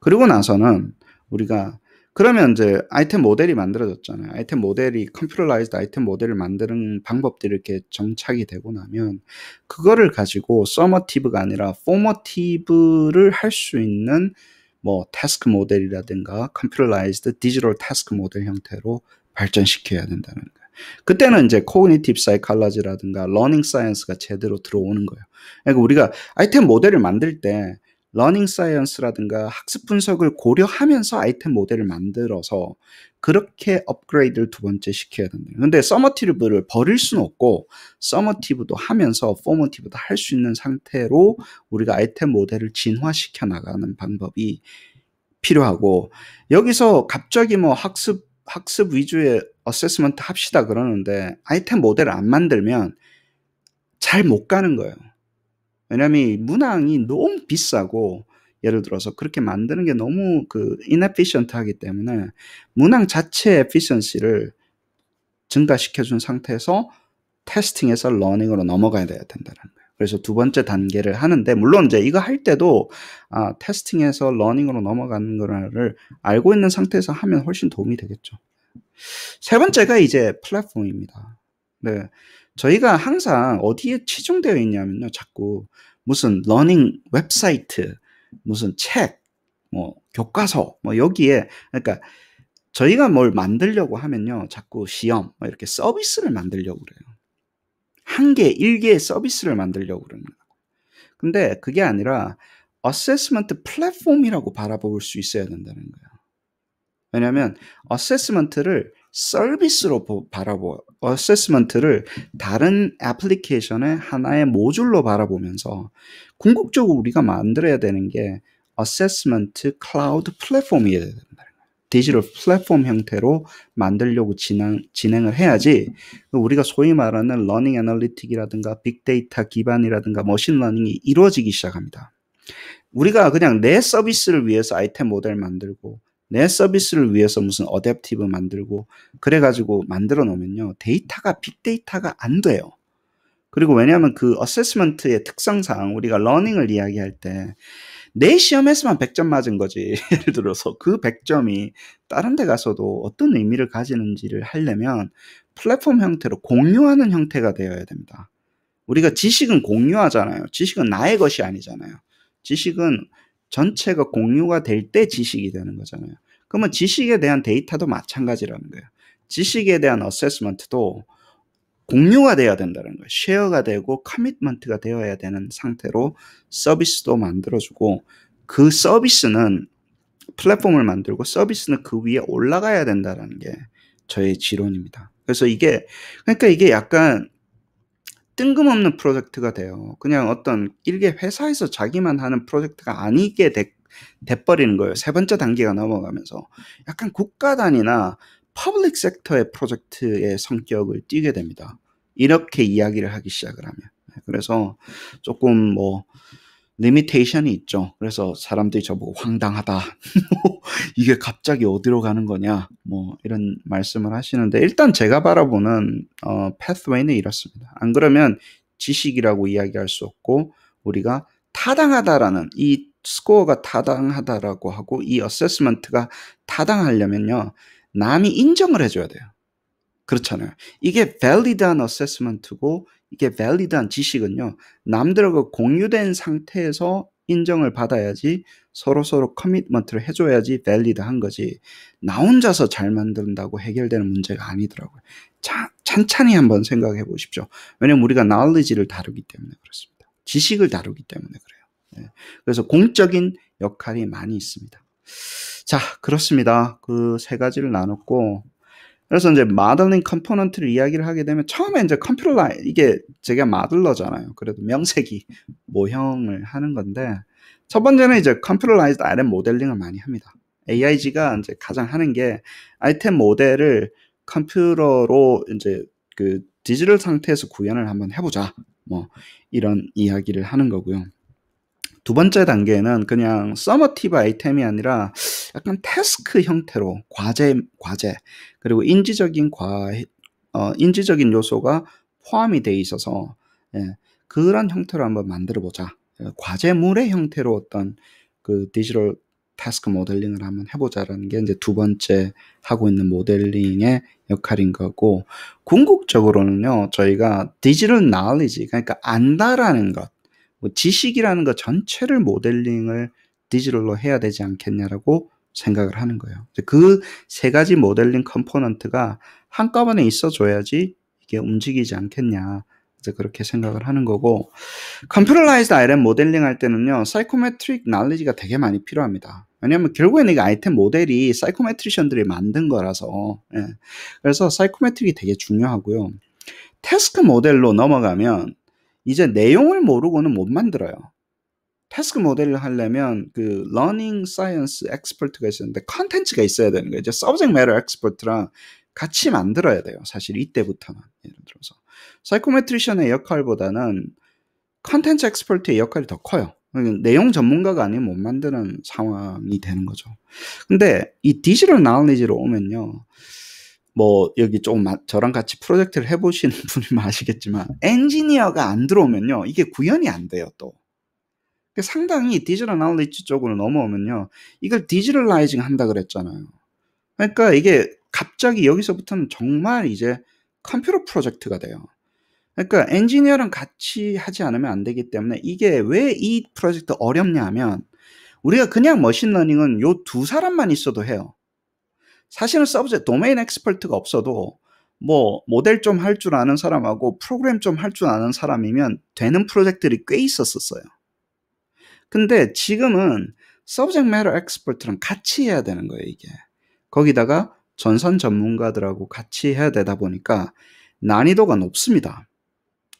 그리고 나서는 우리가 그러면 이제 아이템 모델이 만들어졌잖아요. 아이템 모델이 컴퓨터라이즈드 아이템 모델을 만드는 방법들이 이렇게 정착이 되고 나면 그거를 가지고 서머티브가 아니라 포머티브를 할 수 있는 뭐 태스크 모델이라든가 컴퓨터라이즈드 디지털 태스크 모델 형태로 발전시켜야 된다는 거예요. 그때는 이제 코그니티브 사이칼라지라든가 러닝 사이언스가 제대로 들어오는 거예요. 그러니까 우리가 아이템 모델을 만들 때 러닝 사이언스라든가 학습 분석을 고려하면서 아이템 모델을 만들어서 그렇게 업그레이드를 두 번째 시켜야 된다. 근데 서머티브를 버릴 수는 없고 서머티브도 하면서 포머티브도 할 수 있는 상태로 우리가 아이템 모델을 진화시켜 나가는 방법이 필요하고 여기서 갑자기 뭐 학습 학습 위주의 어세스먼트 합시다 그러는데 아이템 모델을 안 만들면 잘 못 가는 거예요. 왜냐하면 문항이 너무 비싸고 예를 들어서 그렇게 만드는 게 너무 그 인에피션트하기 때문에 문항 자체의 에피션시를 증가시켜준 상태에서 테스팅에서 러닝으로 넘어가야 돼야 된다는 거예요. 그래서 두 번째 단계를 하는데 물론 이제 이거 할 때도 아, 테스팅에서 러닝으로 넘어가는 거를 알고 있는 상태에서 하면 훨씬 도움이 되겠죠. 세 번째가 이제 플랫폼입니다. 네. 저희가 항상 어디에 치중되어 있냐면요. 자꾸 무슨 러닝 웹사이트, 무슨 책, 뭐 교과서, 뭐 여기에 그러니까 저희가 뭘 만들려고 하면요. 자꾸 시험, 뭐 이렇게 서비스를 만들려고 그래요. 한 개, 일개의 서비스를 만들려고 그럽니다. 근데 그게 아니라 어세스먼트 플랫폼이라고 바라볼 수 있어야 된다는 거예요. 왜냐하면 어세스먼트를 서비스로 바라보, 어세스먼트를 다른 애플리케이션의 하나의 모듈로 바라보면서 궁극적으로 우리가 만들어야 되는 게 어세스먼트 클라우드 플랫폼이어야 된다는 거예요. 디지털 플랫폼 형태로 만들려고 진행, 진행을 해야지 우리가 소위 말하는 러닝 애널리틱이라든가 빅데이터 기반이라든가 머신러닝이 이루어지기 시작합니다. 우리가 그냥 내 서비스를 위해서 아이템 모델 만들고 내 서비스를 위해서 무슨 어댑티브 만들고 그래가지고 만들어 놓으면요 데이터가 빅데이터가 안 돼요. 그리고 왜냐하면 그 어세스먼트의 특성상 우리가 러닝을 이야기할 때 내 시험에서만 100점 맞은 거지 예를 들어서 그 100점이 다른 데 가서도 어떤 의미를 가지는지를 하려면 플랫폼 형태로 공유하는 형태가 되어야 됩니다. 우리가 지식은 공유하잖아요. 지식은 나의 것이 아니잖아요. 지식은 전체가 공유가 될 때 지식이 되는 거잖아요. 그러면 지식에 대한 데이터도 마찬가지라는 거예요. 지식에 대한 어세스먼트도 공유가 돼야 된다는 거예요. 쉐어가 되고 커밋먼트가 되어야 되는 상태로 서비스도 만들어주고 그 서비스는 플랫폼을 만들고 서비스는 그 위에 올라가야 된다는 게 저의 지론입니다. 그래서 이게 그러니까 이게 약간 뜬금없는 프로젝트가 돼요. 그냥 어떤 일개 회사에서 자기만 하는 프로젝트가 아니게 돼, 돼버리는 거예요. 세 번째 단계가 넘어가면서 약간 국가 단이나 퍼블릭 섹터의 프로젝트의 성격을 띄게 됩니다. 이렇게 이야기를 하기 시작을 하면 네, 그래서 조금 뭐 리미테이션이 있죠. 그래서 사람들이 저보고 황당하다. 이게 갑자기 어디로 가는 거냐. 뭐 이런 말씀을 하시는데 일단 제가 바라보는 어, 패스웨이는 이렇습니다. 안 그러면 지식이라고 이야기할 수 없고 우리가 타당하다라는 이 스코어가 타당하다라고 하고 이 어세스먼트가 타당하려면요. 남이 인정을 해줘야 돼요. 그렇잖아요. 이게 v 리드한 어세스먼트고 이게 valid한 지식은요, 남들하고 공유된 상태에서 인정을 받아야지 서로서로 커밋먼트를 해줘야지 밸리드한 거지 나 혼자서 잘 만든다고 해결되는 문제가 아니더라고요. 차, 찬찬히 한번 생각해 보십시오. 왜냐면 우리가 knowledge를 다루기 때문에 그렇습니다. 지식을 다루기 때문에 그래요. 네. 그래서 공적인 역할이 많이 있습니다. 자 그렇습니다. 그 세 가지를 나눴고 그래서 이제 마들링 컴포넌트를 이야기를 하게 되면 처음에 이제 컴퓨터 라인 이게 제가 마들러잖아요. 그래도 명색이 모형을 하는 건데 첫 번째는 이제 컴퓨터라이즈 RM 모델링을 많이 합니다. AIG가 이제 가장 하는 게 아이템 모델을 컴퓨터로 이제 그 디지털 상태에서 구현을 한번 해보자. 뭐 이런 이야기를 하는 거고요. 두 번째 단계는 그냥 서머티브 아이템이 아니라 약간 태스크 형태로 과제 과제 그리고 인지적인 과 어, 인지적인 요소가 포함이 돼 있어서 예, 그런 형태로 한번 만들어 보자. 예, 과제물의 형태로 어떤 그 디지털 태스크 모델링을 한번 해보자라는 게 이제 두 번째 하고 있는 모델링의 역할인 거고 궁극적으로는요 저희가 디지털 나리지 그러니까 안다라는 것, 뭐 지식이라는 것 전체를 모델링을 디지털로 해야 되지 않겠냐라고 생각을 하는 거예요. 그 세 가지 모델링 컴포넌트가 한꺼번에 있어줘야지 이게 움직이지 않겠냐. 그렇게 생각을 하는 거고 컴퓨터라이즈드 IRM 모델링 할 때는요 사이코메트릭 날리지가 되게 많이 필요합니다 왜냐하면 결국에는 이 아이템 모델이 사이코메트리션들이 만든 거라서 예. 그래서 사이코메트릭이 되게 중요하고요 테스크 모델로 넘어가면 이제 내용을 모르고는 못 만들어요 패스크 모델을 하려면 그 러닝 사이언스 엑스퍼트가 있었는데 컨텐츠가 있어야 되는 거예요. 이제 서브젝트 매러 엑스퍼트랑 같이 만들어야 돼요. 사실 이때부터만 예를 들어서 사이코메트리션의 역할보다는 컨텐츠 엑스퍼트의 역할이 더 커요. 내용 전문가가 아니면 못 만드는 상황이 되는 거죠. 근데 이 디지털 나올리지로 오면요. 뭐 여기 좀 저랑 같이 프로젝트를 해보시는 분이면 아시겠지만 엔지니어가 안 들어오면요 이게 구현이 안 돼요 또그 상당히 디지털 아날리지 쪽으로 넘어오면요. 이걸 디지털라이징 한다 그랬잖아요. 그러니까 이게 갑자기 여기서부터는 정말 이제 컴퓨터 프로젝트가 돼요. 그러니까 엔지니어랑 같이 하지 않으면 안 되기 때문에 이게 왜 이 프로젝트 어렵냐 하면 우리가 그냥 머신러닝은 요 두 사람만 있어도 해요. 사실은 서브제 도메인 엑스퍼트가 없어도 뭐 모델 좀 할 줄 아는 사람하고 프로그램 좀 할 줄 아는 사람이면 되는 프로젝트들이 꽤 있었었어요. 근데 지금은 subject matter expert랑 같이 해야 되는 거예요, 이게. 거기다가 전산 전문가들하고 같이 해야 되다 보니까 난이도가 높습니다.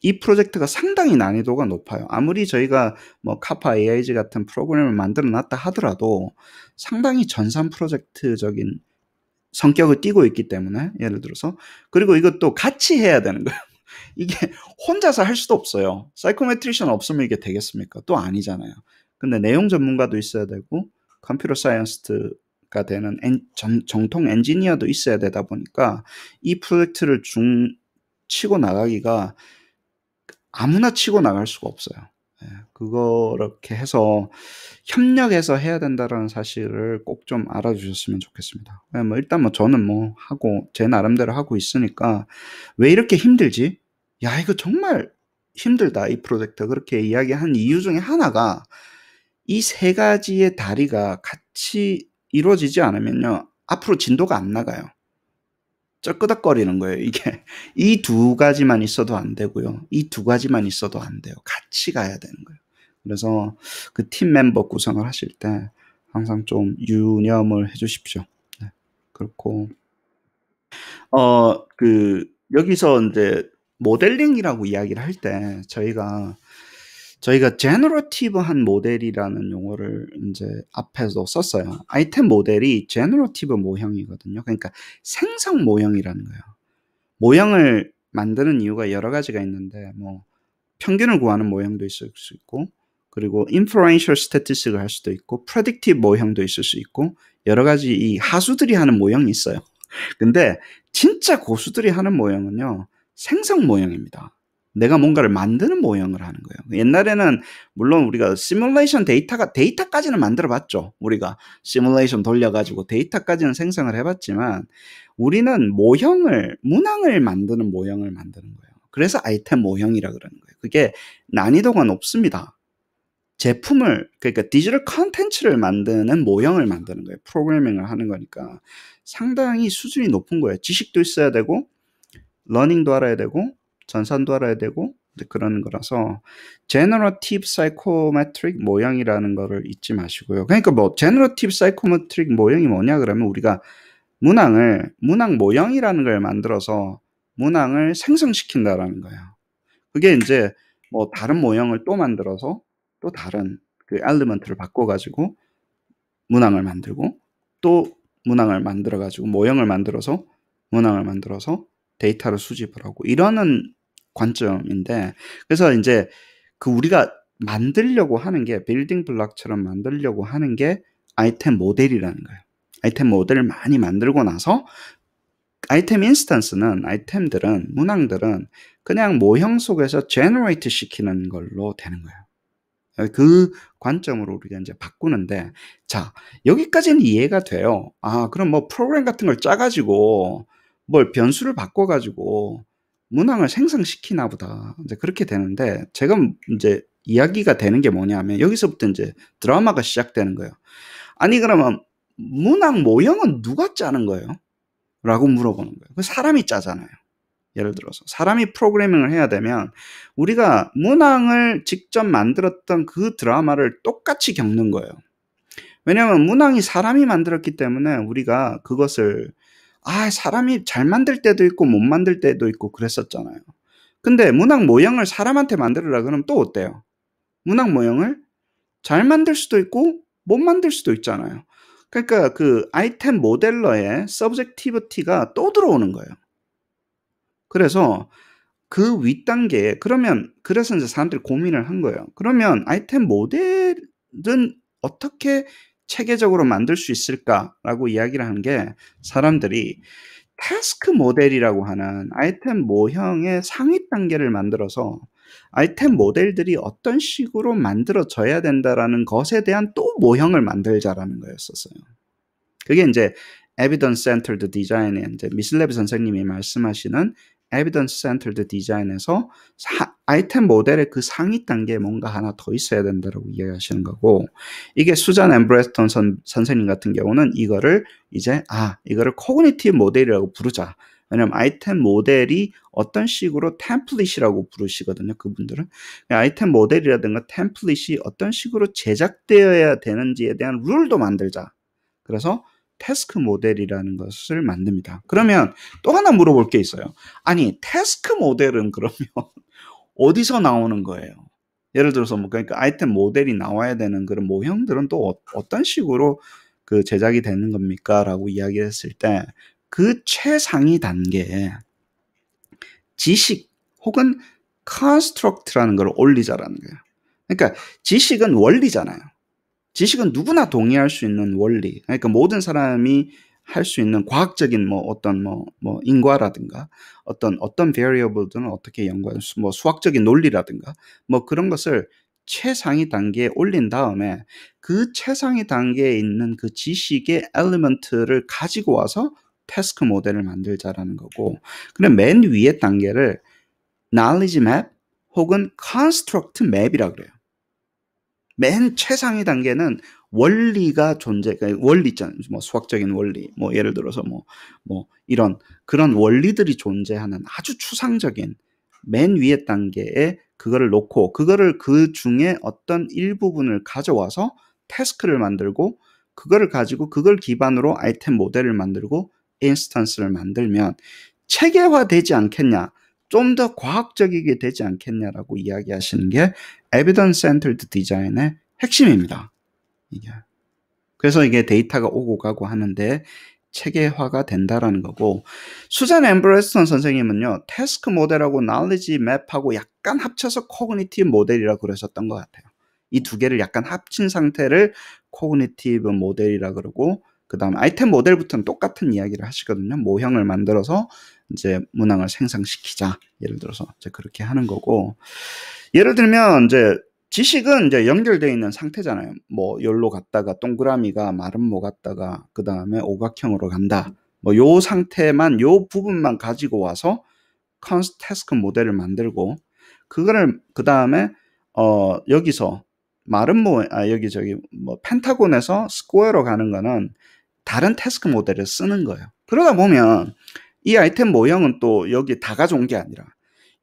이 프로젝트가 상당히 난이도가 높아요. 아무리 저희가 뭐 카파 AIG 같은 프로그램을 만들어 놨다 하더라도 상당히 전산 프로젝트적인 성격을 띠고 있기 때문에 예를 들어서 그리고 이것도 같이 해야 되는 거예요. 이게 혼자서 할 수도 없어요. 사이코메트리션 없으면 이게 되겠습니까? 또 아니잖아요. 근데 내용 전문가도 있어야 되고 컴퓨터 사이언스가 되는 엔, 정, 통 엔지니어도 있어야 되다 보니까 이 프로젝트를 중 치고 나가기가 아무나 치고 나갈 수가 없어요. 예, 그거렇게 해서 협력해서 해야 된다라는 사실을 꼭 좀 알아주셨으면 좋겠습니다. 예, 뭐 일단 뭐 저는 뭐 하고 제 나름대로 하고 있으니까 왜 이렇게 힘들지? 야 이거 정말 힘들다 이 프로젝트 그렇게 이야기한 이유 중에 하나가 이세 가지의 다리가 같이 이루어지지 않으면요. 앞으로 진도가 안 나가요. 쩔끄덕거리는 거예요. 이게 이 두 가지만 있어도 안 되고요. 이 두 가지만 있어도 안 돼요. 같이 가야 되는 거예요. 그래서 그 팀 멤버 구성을 하실 때 항상 좀 유념을 해주십시오. 네, 그렇고 어그 여기서 이제 모델링이라고 이야기를 할 때 저희가 저희가 generative 모델이라는 용어를 이제 앞에서 썼어요. 아이템 모델이 generative 모형이거든요. 그러니까 생성 모형이라는 거예요. 모형을 만드는 이유가 여러 가지가 있는데 뭐 평균을 구하는 모형도 있을 수 있고 그리고 inferential statistics를 할 수도 있고 predictive 모형도 있을 수 있고 여러 가지 이 하수들이 하는 모형이 있어요. 근데 진짜 고수들이 하는 모형은요. 생성 모형입니다. 내가 뭔가를 만드는 모형을 하는 거예요. 옛날에는 물론 우리가 시뮬레이션 데이터가 데이터까지는 만들어 봤죠. 우리가 시뮬레이션 돌려 가지고 데이터까지는 생성을 해 봤지만 우리는 모형을 문항을 만드는 모형을 만드는 거예요. 그래서 아이템 모형이라 그러는 거예요. 그게 난이도가 높습니다. 제품을 그러니까 디지털 컨텐츠를 만드는 모형을 만드는 거예요. 프로그래밍을 하는 거니까 상당히 수준이 높은 거예요. 지식도 있어야 되고 러닝도 알아야 되고 전산도 알아야 되고 그런 거라서 generative psychometric 모형이라는 거를 잊지 마시고요. 그러니까 뭐 generative psychometric 모형이 뭐냐 그러면 우리가 문항을 문항 모형이라는 걸 만들어서 문항을 생성시킨다라는 거예요. 그게 이제 뭐 다른 모형을 또 만들어서 또 다른 그 엘리먼트를 바꿔 가지고 문항을 만들고 또 문항을 만들어 가지고 모형을 만들어서 문항을 만들어서 데이터를 수집을 하고 이러는 관점인데 그래서 이제 그 우리가 만들려고 하는 게 빌딩 블록처럼 만들려고 하는 게 아이템 모델이라는 거예요. 아이템 모델을 많이 만들고 나서 아이템 인스턴스는 아이템들은 문항들은 그냥 모형 속에서 제너레이트 시키는 걸로 되는 거예요. 그 관점으로 우리가 이제 바꾸는데 자 여기까지는 이해가 돼요. 아 그럼 뭐 프로그램 같은 걸 짜가지고 뭘 변수를 바꿔가지고 문항을 생성시키나 보다. 이제 그렇게 되는데 제가 이제 이야기가 되는 게 뭐냐면 여기서부터 이제 드라마가 시작되는 거예요. 아니 그러면 문항 모형은 누가 짜는 거예요? 라고 물어보는 거예요. 그 사람이 짜잖아요. 예를 들어서 사람이 프로그래밍을 해야 되면 우리가 문항을 직접 만들었던 그 드라마를 똑같이 겪는 거예요. 왜냐하면 문항이 사람이 만들었기 때문에 우리가 그것을 아, 사람이 잘 만들 때도 있고 못 만들 때도 있고 그랬었잖아요. 근데 문학 모형을 사람한테 만들으라 그러면 또 어때요? 문학 모형을 잘 만들 수도 있고 못 만들 수도 있잖아요. 그러니까 그 아이템 모델러의 서브젝티비티가 또 들어오는 거예요. 그래서 그 윗단계에 그러면 그래서 이제 사람들이 고민을 한 거예요. 그러면 아이템 모델은 어떻게 체계적으로 만들 수 있을까라고 이야기를 하는 게 사람들이 태스크 모델이라고 하는 아이템 모형의 상위 단계를 만들어서 아이템 모델들이 어떤 식으로 만들어져야 된다라는 것에 대한 또 모형을 만들자라는 거였었어요. 그게 이제 에비던스 센터드 디자인의 이제 미슬레비 선생님이 말씀하시는 에비던스 센터드 디자인에서 아이템 모델의 그 상위 단계에 뭔가 하나 더 있어야 된다라고 이해하시는 거고 이게 수잔 엠브레스턴 선, 선생님 같은 경우는 이거를 이제 아 이거를 코그니티브 모델이라고 부르자 왜냐면 아이템 모델이 어떤 식으로 템플릿이라고 부르시거든요 그분들은 아이템 모델이라든가 템플릿이 어떤 식으로 제작되어야 되는지에 대한 룰도 만들자 그래서 태스크 모델이라는 것을 만듭니다 그러면 또 하나 물어볼 게 있어요 아니 태스크 모델은 그러면 어디서 나오는 거예요? 예를 들어서 뭐 그러니까 아이템 모델이 나와야 되는 그런 모형들은 또 어, 떤 식으로 그 제작이 되는 겁니까라고 이야기했을 때 그 최상위 단계에 지식 혹은 c 스트럭트라는걸 올리자라는 거예요. 그러니까 지식은 원리잖아요. 지식은 누구나 동의할 수 있는 원리. 그러니까 모든 사람이 할수 있는 과학적인 뭐 어떤 뭐, 뭐 인과라든가 어떤 어떤 variable들은 어떻게 연관, 뭐 수학적인 논리라든가 뭐 그런 것을 최상위 단계에 올린 다음에 그 최상위 단계에 있는 그 지식의 엘리먼트를 가지고 와서 태스크 모델을 만들자라는 거고 그럼 맨 위의 단계를 knowledge map 혹은 construct map이라 그래요. 맨 최상위 단계는 원리가 존재, 그러니까 원리 있잖아요. 뭐 수학적인 원리, 뭐 예를 들어서 뭐, 뭐 이런 그런 원리들이 존재하는 아주 추상적인 맨 위에 단계에 그거를 놓고 그거를 그 중에 어떤 일부분을 가져와서 태스크를 만들고 그거를 가지고 그걸 기반으로 아이템 모델을 만들고 인스턴스를 만들면 체계화되지 않겠냐. 좀 더 과학적이게 되지 않겠냐라고 이야기하시는 게 에비던스 센터드 디자인의 핵심입니다. 이게 그래서 이게 데이터가 오고 가고 하는데 체계화가 된다라는 거고 수잔 앰브레스턴 선생님은요 태스크 모델하고 나올리지 맵하고 약간 합쳐서 코그니티브 모델이라고 그러셨던 것 같아요 이 두 개를 약간 합친 상태를 코그니티브 모델이라 그러고 그 다음 아이템 모델부터는 똑같은 이야기를 하시거든요 모형을 만들어서 이제 문항을 생성시키자 예를 들어서 이제 그렇게 하는 거고 예를 들면 이제 지식은 이제 연결되어 있는 상태잖아요. 뭐 열로 갔다가 동그라미가 마름모 뭐 갔다가 그 다음에 오각형으로 간다. 뭐요 상태만 요 부분만 가지고 와서 컨스테스크 모델을 만들고 그거를 그 다음에 어 여기서 마름모 아 여기 저기 뭐 펜타곤에서 스코어로 가는 거는 다른 테스크 모델을 쓰는 거예요. 그러다 보면 이 아이템 모형은 또 여기 다 가져온 게 아니라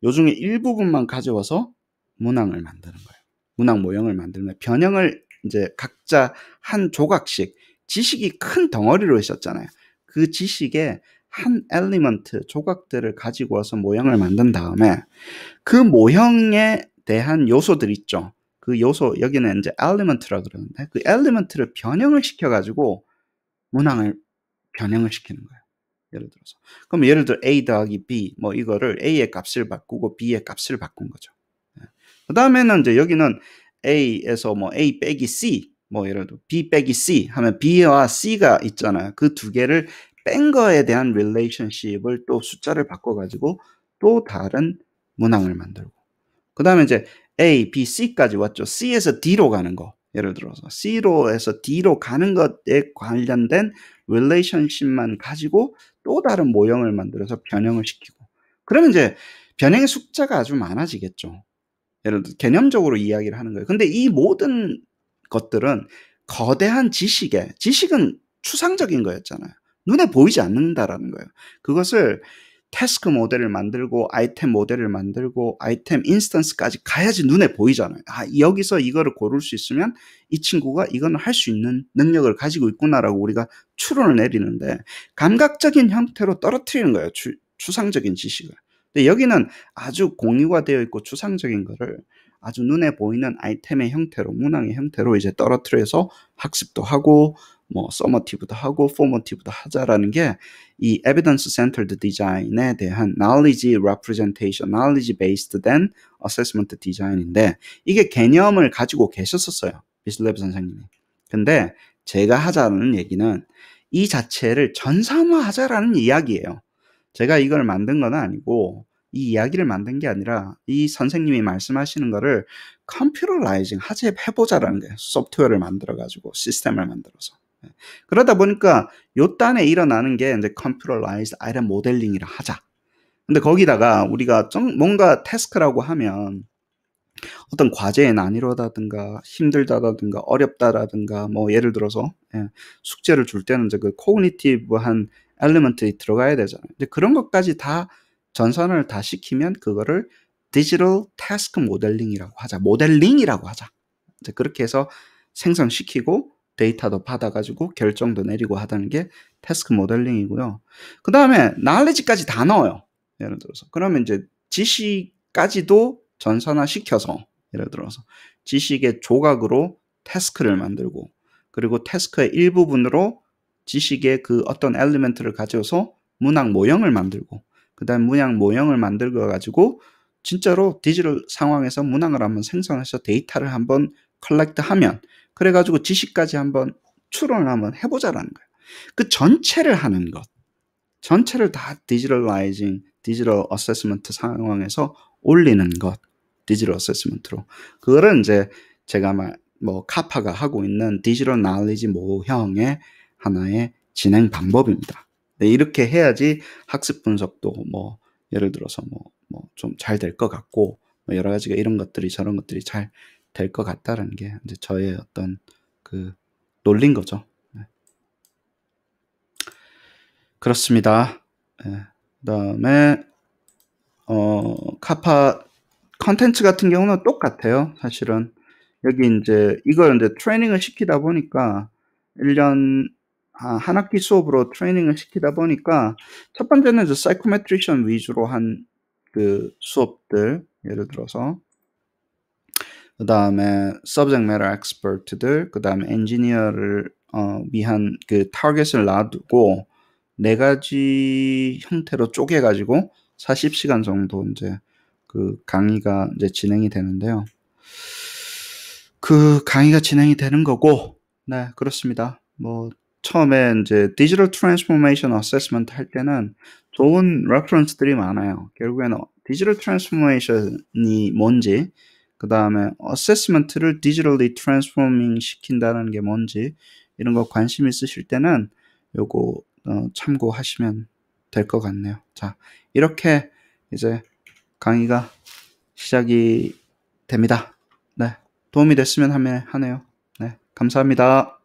요 중에 일부분만 가져와서 문항을 만드는 거예요. 문학 모형을 만들며 변형을 이제 각자 한 조각씩 지식이 큰 덩어리로 있었잖아요. 그 지식에 한 엘리먼트 조각들을 가지고 와서 모형을 만든 다음에 그 모형에 대한 요소들 있죠. 그 요소 여기는 이제 엘리먼트라 그러는데 그 엘리먼트를 변형을 시켜 가지고 문항을 변형을 시키는 거예요. 예를 들어서 그럼 예를 들어 a 더하기 b 뭐 이거를 a의 값을 바꾸고 b의 값을 바꾼 거죠. 그 다음에는 이제 여기는 A에서 뭐 A 빼기 C 뭐 예를 들어 B 빼기 C 하면 B와 C가 있잖아요. 그 두 개를 뺀 거에 대한 r e l a 릴레이션십을 또 숫자를 바꿔가지고 또 다른 문항을 만들고 그 다음에 이제 A, B, C까지 왔죠. C에서 D로 가는 거 예를 들어서 C로에서 D로 가는 것에 관련된 r e l a 릴레이션십만 가지고 또 다른 모형을 만들어서 변형을 시키고 그러면 이제 변형의 숫자가 아주 많아지겠죠. 예를 들어 개념적으로 이야기를 하는 거예요. 근데 이 모든 것들은 거대한 지식에 지식은 추상적인 거였잖아요. 눈에 보이지 않는다라는 거예요. 그것을 태스크 모델을 만들고 아이템 모델을 만들고 아이템 인스턴스까지 가야지 눈에 보이잖아요. 아, 여기서 이거를 고를 수 있으면 이 친구가 이건 할 수 있는 능력을 가지고 있구나라고 우리가 추론을 내리는데 감각적인 형태로 떨어뜨리는 거예요. 추, 추상적인 지식을. 근데 여기는 아주 공유가 되어 있고 추상적인 것을 아주 눈에 보이는 아이템의 형태로 문항의 형태로 이제 떨어뜨려서 학습도 하고 뭐 서머티브도 하고 포머티브도 하자라는 게 이 에비던스 센터드 디자인에 대한 knowledge representation, knowledge based then assessment 디자인인데 이게 개념을 가지고 계셨었어요. 비슬랩 선생님이. 근데 제가 하자는 얘기는 이 자체를 전산화하자라는 이야기예요. 제가 이걸 만든 건 아니고 이 이야기를 만든 게 아니라 이 선생님이 말씀하시는 거를 컴퓨터라이징 하재해보자라는 거예요. 소프트웨어를 만들어가지고 시스템을 만들어서. 예. 그러다 보니까 요단에 일어나는 게 이제 컴퓨터라이즈 아이템 모델링이라 하자. 근데 거기다가 우리가 좀 뭔가 태스크라고 하면 어떤 과제의 난이도라든가 힘들다든가 어렵다라든가 뭐 예를 들어서 예, 숙제를 줄 때는 이제 그 코그니티브한 엘리먼트에 들어가야 되잖아요. 근데 그런 것까지 다 전선을 다 시키면 그거를 디지털 태스크 모델링이라고 하자. 모델링이라고 하자. 이제 그렇게 해서 생성시키고 데이터도 받아가지고 결정도 내리고 하다는 게 태스크 모델링이고요. 그 다음에 knowledge까지 다 넣어요. 예를 들어서. 그러면 이제 지식까지도 전선화 시켜서 예를 들어서 지식의 조각으로 태스크를 만들고 그리고 태스크의 일부분으로 지식의 그 어떤 엘리멘트를 가져서 문항 모형을 만들고 그다음 문항 모형을 만들어 가지고 진짜로 디지털 상황에서 문항을 한번 생성해서 데이터를 한번 컬렉트하면 그래가지고 지식까지 한번 추론을 한번 해보자라는 거예요. 그 전체를 하는 것, 전체를 다 디지털라이징, 디지털 어세스먼트 상황에서 올리는 것, 디지털 어세스먼트로 그거를 이제 제가 뭐 카파가 하고 있는 디지털 나리지 모형의 하나의 진행 방법입니다. 네, 이렇게 해야지 학습 분석도 뭐 예를 들어서 뭐뭐좀잘 될 것 같고 뭐 여러 가지가 이런 것들이 저런 것들이 잘 될 것 같다라는 게 이제 저의 어떤 그 놀린 거죠. 네. 그렇습니다. 네. 그다음에 어 카파 컨텐츠 같은 경우는 똑같아요. 사실은 여기 이제 이걸 이제 트레이닝을 시키다 보니까 1년 아, 한 학기 수업으로 트레이닝을 시키다 보니까 첫 번째는 저 사이코메트리션 위주로 한 그 수업들 예를 들어서 그 다음에 subject matter expert들 그 다음에 엔지니어를 어, 위한 그 타겟을 놔두고 네 가지 형태로 쪼개 가지고 40시간 정도 이제 그 강의가 이제 진행이 되는데요. 그 강의가 진행이 되는 거고 네 그렇습니다. 뭐 처음에 이제 디지털 트랜스포메이션 어세스먼트 할 때는 좋은 레퍼런스들이 많아요. 결국에는 디지털 트랜스포메이션이 뭔지, 그 다음에 어세스먼트를 디지털리 트랜스포밍 시킨다는 게 뭔지 이런 거 관심 있으실 때는 요거 어, 참고하시면 될 것 같네요. 자, 이렇게 이제 강의가 시작이 됩니다. 네, 도움이 됐으면 하네요. 네, 감사합니다.